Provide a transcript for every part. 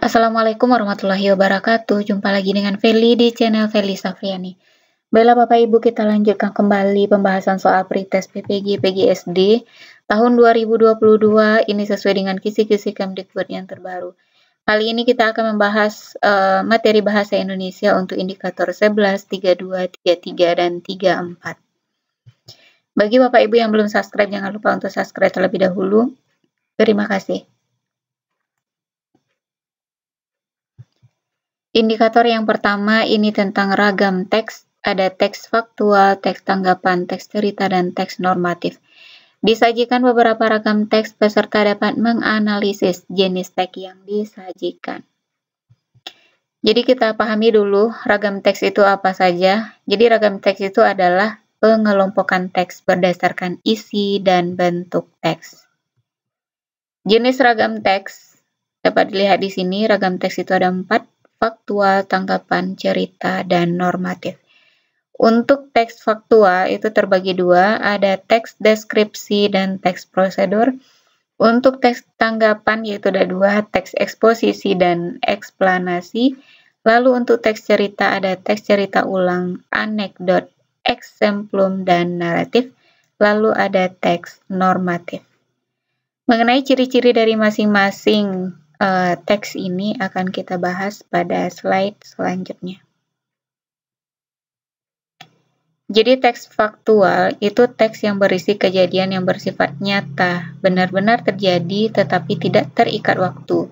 Assalamualaikum warahmatullahi wabarakatuh. Jumpa lagi dengan Feli di channel Feli Safriani. Baiklah Bapak Ibu, kita lanjutkan kembali pembahasan soal pretest PPG PGSD tahun 2022 ini sesuai dengan kisi-kisi Kemdikbud yang terbaru. Kali ini kita akan membahas uh, materi bahasa Indonesia untuk indikator 11, 32, 33, dan 34. Bagi Bapak Ibu yang belum subscribe, jangan lupa untuk subscribe terlebih dahulu. Terima kasih. Indikator yang pertama ini tentang ragam teks. Ada teks faktual, teks tanggapan, teks cerita, dan teks normatif. Disajikan beberapa ragam teks, peserta dapat menganalisis jenis teks yang disajikan. Jadi kita pahami dulu ragam teks itu apa saja. Jadi ragam teks itu adalah pengelompokan teks berdasarkan isi dan bentuk teks. Jenis ragam teks dapat dilihat di sini, ragam teks itu ada empat faktual, tanggapan, cerita, dan normatif. Untuk teks faktual itu terbagi dua, ada teks deskripsi dan teks prosedur. Untuk teks tanggapan yaitu ada dua, teks eksposisi dan eksplanasi. Lalu untuk teks cerita ada teks cerita ulang, anekdot, eksemplum, dan naratif. Lalu ada teks normatif. Mengenai ciri-ciri dari masing-masing uh, teks ini akan kita bahas pada slide selanjutnya. Jadi teks faktual itu teks yang berisi kejadian yang bersifat nyata, benar-benar terjadi tetapi tidak terikat waktu.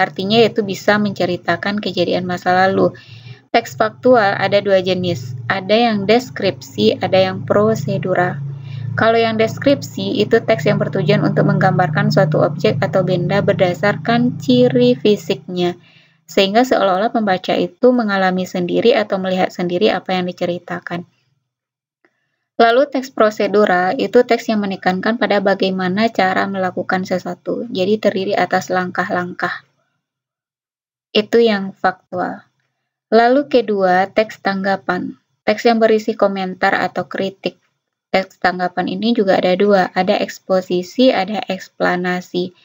Artinya itu bisa menceritakan kejadian masa lalu. Teks faktual ada dua jenis, ada yang deskripsi, ada yang prosedural. Kalau yang deskripsi itu teks yang bertujuan untuk menggambarkan suatu objek atau benda berdasarkan ciri fisiknya, sehingga seolah-olah pembaca itu mengalami sendiri atau melihat sendiri apa yang diceritakan. Lalu teks prosedural itu teks yang menekankan pada bagaimana cara melakukan sesuatu, jadi terdiri atas langkah-langkah. Itu yang faktual. Lalu kedua, teks tanggapan. Teks yang berisi komentar atau kritik teks tanggapan ini juga ada dua, ada eksposisi, ada eksplanasi.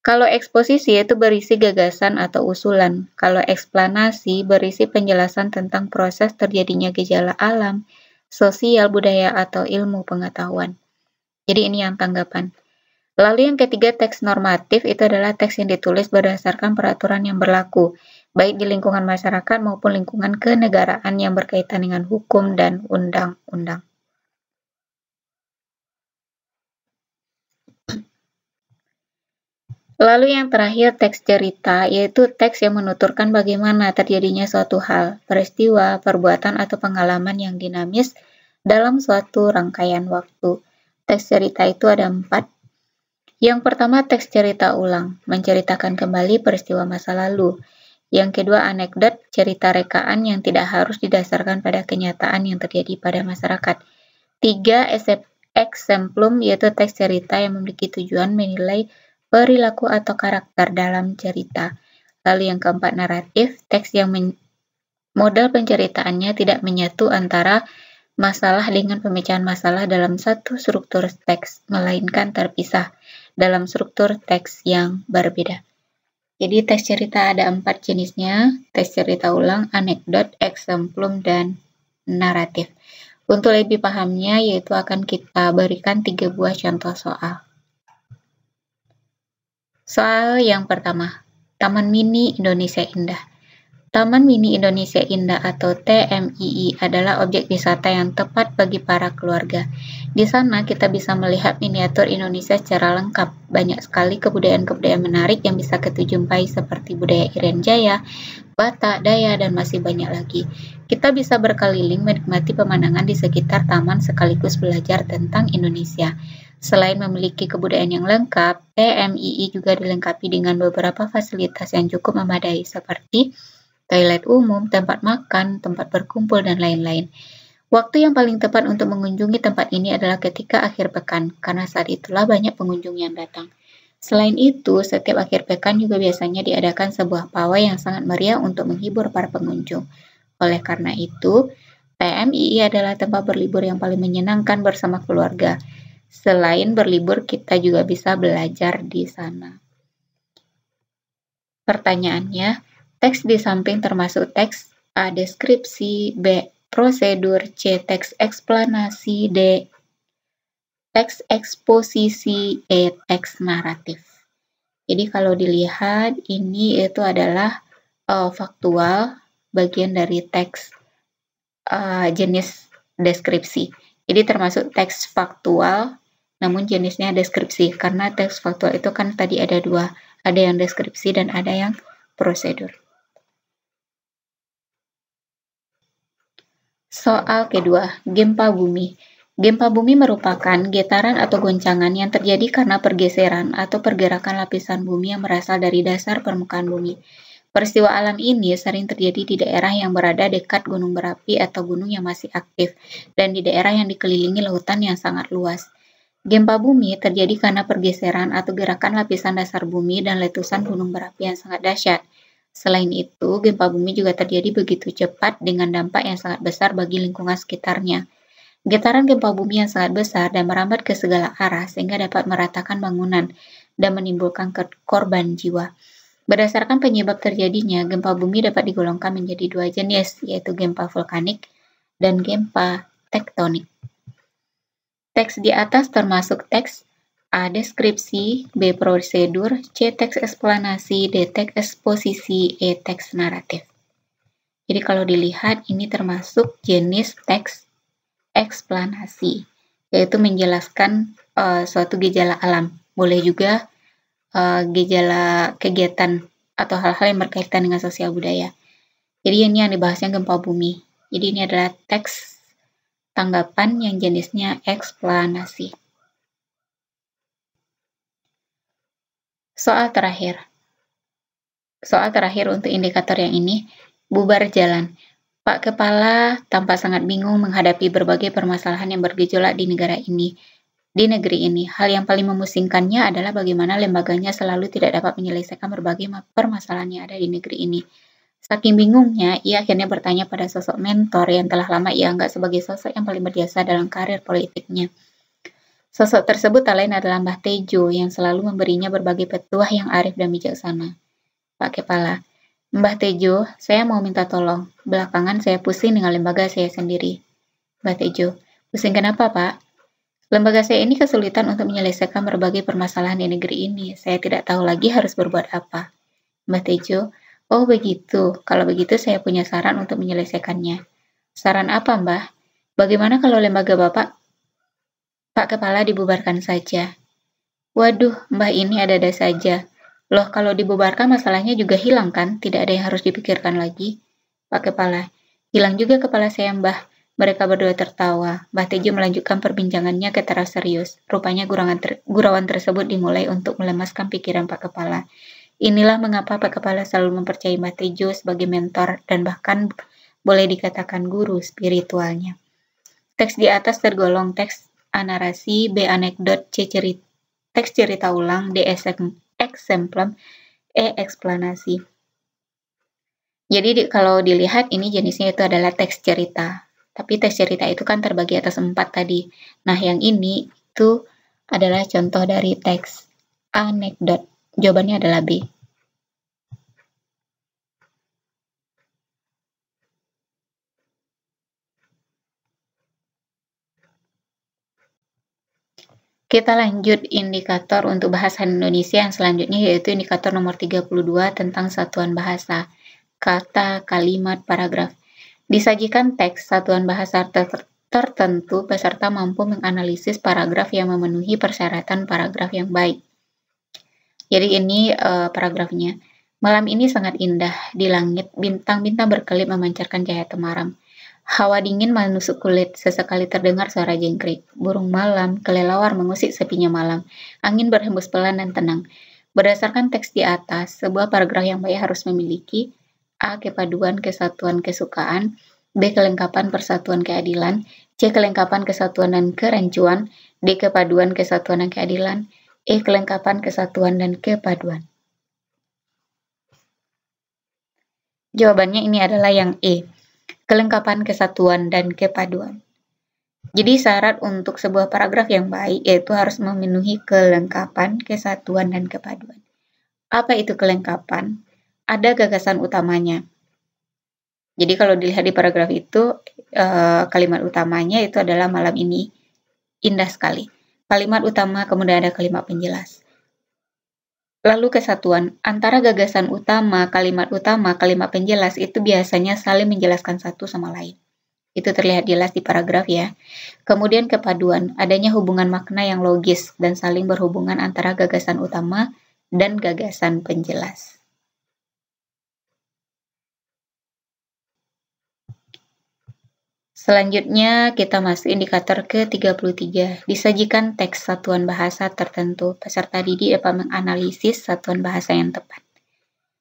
Kalau eksposisi itu berisi gagasan atau usulan. Kalau eksplanasi berisi penjelasan tentang proses terjadinya gejala alam, sosial, budaya, atau ilmu pengetahuan. Jadi ini yang tanggapan. Lalu yang ketiga teks normatif itu adalah teks yang ditulis berdasarkan peraturan yang berlaku, baik di lingkungan masyarakat maupun lingkungan kenegaraan yang berkaitan dengan hukum dan undang-undang. Lalu yang terakhir teks cerita, yaitu teks yang menuturkan bagaimana terjadinya suatu hal, peristiwa, perbuatan, atau pengalaman yang dinamis dalam suatu rangkaian waktu. Teks cerita itu ada empat. Yang pertama, teks cerita ulang, menceritakan kembali peristiwa masa lalu. Yang kedua, anekdot, cerita rekaan yang tidak harus didasarkan pada kenyataan yang terjadi pada masyarakat. Tiga, eksemplum, yaitu teks cerita yang memiliki tujuan menilai perilaku atau karakter dalam cerita. Lalu yang keempat naratif, teks yang men model penceritaannya tidak menyatu antara masalah dengan pemecahan masalah dalam satu struktur teks, melainkan terpisah dalam struktur teks yang berbeda. Jadi teks cerita ada empat jenisnya, teks cerita ulang, anekdot, eksemplum, dan naratif. Untuk lebih pahamnya, yaitu akan kita berikan tiga buah contoh soal. Soal yang pertama, Taman Mini Indonesia Indah. Taman Mini Indonesia Indah atau TMII adalah objek wisata yang tepat bagi para keluarga. Di sana kita bisa melihat miniatur Indonesia secara lengkap. Banyak sekali kebudayaan-kebudayaan menarik yang bisa kita jumpai seperti budaya Irian Jaya, Batak, Daya, dan masih banyak lagi. Kita bisa berkeliling menikmati pemandangan di sekitar taman sekaligus belajar tentang Indonesia. Selain memiliki kebudayaan yang lengkap, PMII e juga dilengkapi dengan beberapa fasilitas yang cukup memadai seperti toilet umum, tempat makan, tempat berkumpul, dan lain-lain. Waktu yang paling tepat untuk mengunjungi tempat ini adalah ketika akhir pekan, karena saat itulah banyak pengunjung yang datang. Selain itu, setiap akhir pekan juga biasanya diadakan sebuah pawai yang sangat meriah untuk menghibur para pengunjung. Oleh karena itu, PMII adalah tempat berlibur yang paling menyenangkan bersama keluarga selain berlibur kita juga bisa belajar di sana. Pertanyaannya, teks di samping termasuk teks A. Deskripsi B. Prosedur C. Teks eksplanasi D. Teks eksposisi E. Teks naratif. Jadi kalau dilihat ini itu adalah uh, faktual bagian dari teks uh, jenis deskripsi. Jadi termasuk teks faktual namun jenisnya deskripsi karena teks faktual itu kan tadi ada dua, ada yang deskripsi dan ada yang prosedur. Soal kedua, gempa bumi. Gempa bumi merupakan getaran atau goncangan yang terjadi karena pergeseran atau pergerakan lapisan bumi yang berasal dari dasar permukaan bumi. Peristiwa alam ini sering terjadi di daerah yang berada dekat gunung berapi atau gunung yang masih aktif, dan di daerah yang dikelilingi lautan yang sangat luas. Gempa bumi terjadi karena pergeseran atau gerakan lapisan dasar bumi dan letusan gunung berapi yang sangat dahsyat. Selain itu, gempa bumi juga terjadi begitu cepat dengan dampak yang sangat besar bagi lingkungan sekitarnya. Getaran gempa bumi yang sangat besar dan merambat ke segala arah sehingga dapat meratakan bangunan dan menimbulkan korban jiwa. Berdasarkan penyebab terjadinya, gempa bumi dapat digolongkan menjadi dua jenis, yaitu gempa vulkanik dan gempa tektonik. Teks di atas termasuk teks A. Deskripsi B. Prosedur C. Teks eksplanasi D. Teks eksposisi E. Teks naratif Jadi kalau dilihat ini termasuk jenis teks eksplanasi yaitu menjelaskan uh, suatu gejala alam. Boleh juga uh, gejala kegiatan atau hal-hal yang berkaitan dengan sosial budaya. Jadi ini yang dibahasnya gempa bumi. Jadi ini adalah teks tanggapan yang jenisnya eksplanasi. Soal terakhir. Soal terakhir untuk indikator yang ini, bubar jalan. Pak Kepala tampak sangat bingung menghadapi berbagai permasalahan yang bergejolak di negara ini. Di negeri ini, hal yang paling memusingkannya adalah bagaimana lembaganya selalu tidak dapat menyelesaikan berbagai permasalahan yang ada di negeri ini. Saking bingungnya, ia akhirnya bertanya pada sosok mentor yang telah lama ia anggap sebagai sosok yang paling berjasa dalam karir politiknya. Sosok tersebut tak lain adalah Mbah Tejo yang selalu memberinya berbagai petuah yang arif dan bijaksana. Pak Kepala, Mbah Tejo, saya mau minta tolong. Belakangan saya pusing dengan lembaga saya sendiri. Mbah Tejo, pusing kenapa Pak? Lembaga saya ini kesulitan untuk menyelesaikan berbagai permasalahan di negeri ini. Saya tidak tahu lagi harus berbuat apa. Mbah Tejo, Oh begitu, kalau begitu saya punya saran untuk menyelesaikannya. Saran apa mbah? Bagaimana kalau lembaga bapak? Pak Kepala dibubarkan saja. Waduh, mbah ini ada-ada saja. Loh, kalau dibubarkan masalahnya juga hilang kan? Tidak ada yang harus dipikirkan lagi. Pak Kepala, hilang juga kepala saya mbah. Mereka berdua tertawa. Mbah Tejo melanjutkan perbincangannya ke teras serius. Rupanya ter gurauan tersebut dimulai untuk melemaskan pikiran Pak Kepala. Inilah mengapa Pak Kepala selalu mempercayai Mbah Tejo sebagai mentor dan bahkan boleh dikatakan guru spiritualnya. Teks di atas tergolong teks anarasi, B anekdot, C cerita, teks cerita ulang, D eksemplum, E eksplanasi. Jadi di, kalau dilihat ini jenisnya itu adalah teks cerita. Tapi teks cerita itu kan terbagi atas empat tadi. Nah yang ini itu adalah contoh dari teks anekdot. Jawabannya adalah B. Kita lanjut indikator untuk bahasa Indonesia yang selanjutnya yaitu indikator nomor 32 tentang satuan bahasa, kata, kalimat, paragraf. Disajikan teks satuan bahasa ter tertentu peserta mampu menganalisis paragraf yang memenuhi persyaratan paragraf yang baik. Jadi ini uh, paragrafnya. Malam ini sangat indah. Di langit, bintang-bintang berkelip memancarkan cahaya temaram. Hawa dingin menusuk kulit, sesekali terdengar suara jengkrik. Burung malam, kelelawar mengusik sepinya malam. Angin berhembus pelan dan tenang. Berdasarkan teks di atas, sebuah paragraf yang baik harus memiliki A. Kepaduan kesatuan kesukaan B. Kelengkapan persatuan keadilan C. Kelengkapan kesatuan dan kerancuan D. Kepaduan kesatuan dan keadilan E. Kelengkapan, kesatuan, dan kepaduan. Jawabannya ini adalah yang E. Kelengkapan, kesatuan, dan kepaduan. Jadi syarat untuk sebuah paragraf yang baik yaitu harus memenuhi kelengkapan, kesatuan, dan kepaduan. Apa itu kelengkapan? Ada gagasan utamanya, jadi kalau dilihat di paragraf itu eh, kalimat utamanya itu adalah malam ini indah sekali kalimat utama, kemudian ada kalimat penjelas. Lalu kesatuan antara gagasan utama, kalimat utama, kalimat penjelas itu biasanya saling menjelaskan satu sama lain. Itu terlihat jelas di paragraf ya. Kemudian kepaduan, adanya hubungan makna yang logis dan saling berhubungan antara gagasan utama dan gagasan penjelas. Selanjutnya, kita masuk indikator ke-33. Disajikan teks satuan bahasa tertentu. Peserta didik dapat menganalisis satuan bahasa yang tepat.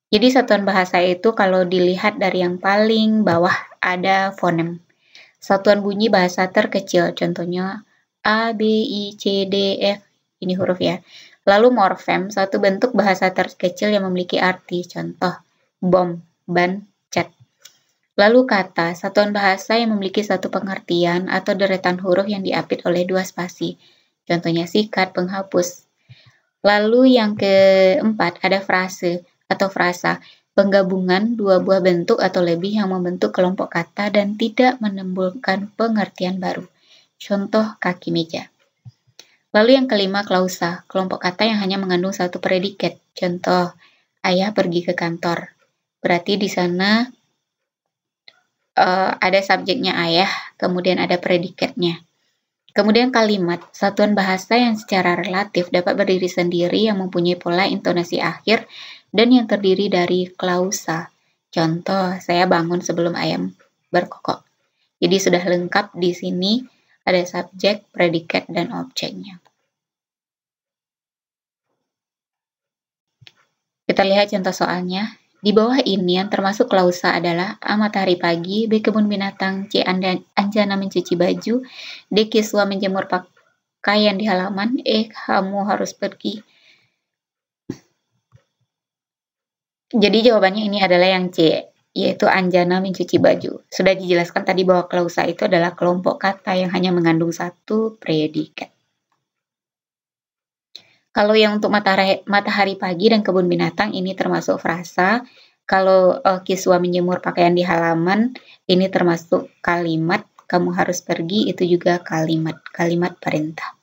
Jadi, satuan bahasa itu kalau dilihat dari yang paling bawah ada fonem. Satuan bunyi bahasa terkecil, contohnya A, B, I, C, D, F. Ini huruf ya. Lalu morfem, satu bentuk bahasa terkecil yang memiliki arti. Contoh, bom, ban, Lalu kata, satuan bahasa yang memiliki satu pengertian atau deretan huruf yang diapit oleh dua spasi. Contohnya sikat, penghapus. Lalu yang keempat ada frase atau frasa, penggabungan dua buah bentuk atau lebih yang membentuk kelompok kata dan tidak menimbulkan pengertian baru. Contoh kaki meja. Lalu yang kelima klausa, kelompok kata yang hanya mengandung satu predikat. Contoh, ayah pergi ke kantor. Berarti di sana uh, ada subjeknya ayah, kemudian ada predikatnya. Kemudian kalimat, satuan bahasa yang secara relatif dapat berdiri sendiri yang mempunyai pola intonasi akhir dan yang terdiri dari klausa. Contoh, saya bangun sebelum ayam berkokok. Jadi sudah lengkap di sini ada subjek, predikat, dan objeknya. Kita lihat contoh soalnya. Di bawah ini yang termasuk klausa adalah A. Matahari pagi, B. Kebun binatang, C. Anda, Anjana mencuci baju, D. Kiswa menjemur pakaian di halaman, E. Kamu harus pergi. Jadi jawabannya ini adalah yang C, yaitu Anjana mencuci baju. Sudah dijelaskan tadi bahwa klausa itu adalah kelompok kata yang hanya mengandung satu predikat. Kalau yang untuk matahari, matahari pagi dan kebun binatang ini termasuk frasa. Kalau uh, kiswa menyemur pakaian di halaman ini termasuk kalimat. Kamu harus pergi itu juga kalimat, kalimat perintah.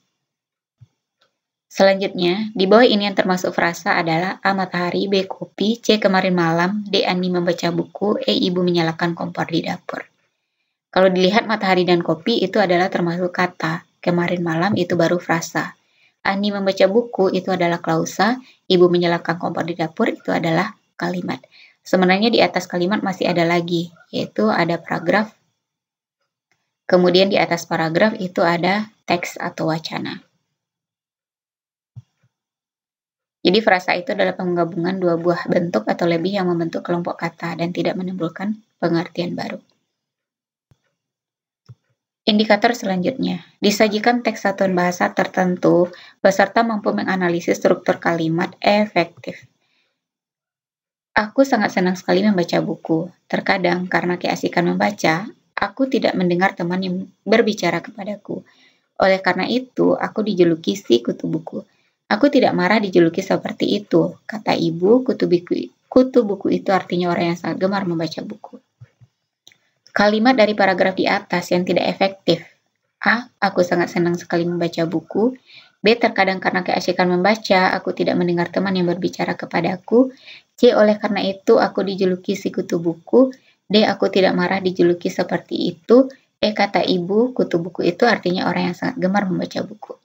Selanjutnya, di bawah ini yang termasuk frasa adalah A. Matahari, B. Kopi, C. Kemarin malam, D. Ani membaca buku, E. Ibu menyalakan kompor di dapur. Kalau dilihat matahari dan kopi itu adalah termasuk kata. Kemarin malam itu baru frasa. Ani membaca buku itu adalah klausa, ibu menyalakan kompor di dapur itu adalah kalimat. Sebenarnya di atas kalimat masih ada lagi, yaitu ada paragraf. Kemudian di atas paragraf itu ada teks atau wacana. Jadi frasa itu adalah penggabungan dua buah bentuk atau lebih yang membentuk kelompok kata dan tidak menimbulkan pengertian baru. Indikator selanjutnya, disajikan teks satuan bahasa tertentu, beserta mampu menganalisis struktur kalimat efektif. Aku sangat senang sekali membaca buku. Terkadang karena keasikan membaca, aku tidak mendengar teman yang berbicara kepadaku. Oleh karena itu, aku dijuluki si kutu buku. Aku tidak marah dijuluki seperti itu, kata ibu, kutu buku itu artinya orang yang sangat gemar membaca buku. Kalimat dari paragraf di atas yang tidak efektif. A. Aku sangat senang sekali membaca buku. B. Terkadang karena keasyikan membaca, aku tidak mendengar teman yang berbicara kepadaku. C. Oleh karena itu, aku dijuluki si kutu buku. D. Aku tidak marah dijuluki seperti itu. E. Kata ibu, kutu buku itu artinya orang yang sangat gemar membaca buku.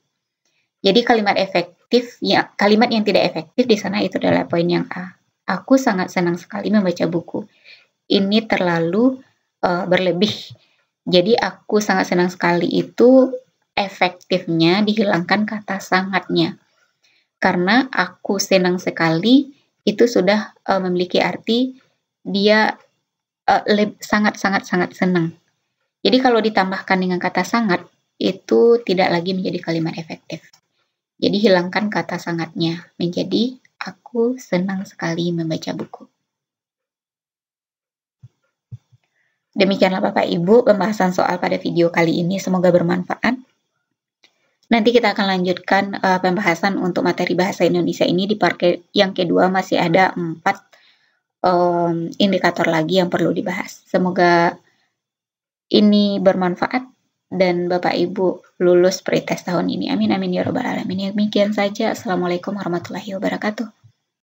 Jadi kalimat efektif, ya, kalimat yang tidak efektif di sana itu adalah poin yang A. Aku sangat senang sekali membaca buku. Ini terlalu uh, berlebih. Jadi aku sangat senang sekali itu efektifnya dihilangkan kata sangatnya. Karena aku senang sekali itu sudah uh, memiliki arti dia sangat-sangat-sangat eh, uh, senang. Jadi kalau ditambahkan dengan kata sangat itu tidak lagi menjadi kalimat efektif. Jadi hilangkan kata sangatnya menjadi aku senang sekali membaca buku. Demikianlah Bapak Ibu pembahasan soal pada video kali ini. Semoga bermanfaat. Nanti kita akan lanjutkan uh, pembahasan untuk materi bahasa Indonesia ini di part yang kedua masih ada empat um, indikator lagi yang perlu dibahas. Semoga ini bermanfaat dan Bapak Ibu lulus pretest tahun ini. Amin amin ya robbal alamin. Demikian saja. Assalamualaikum warahmatullahi wabarakatuh.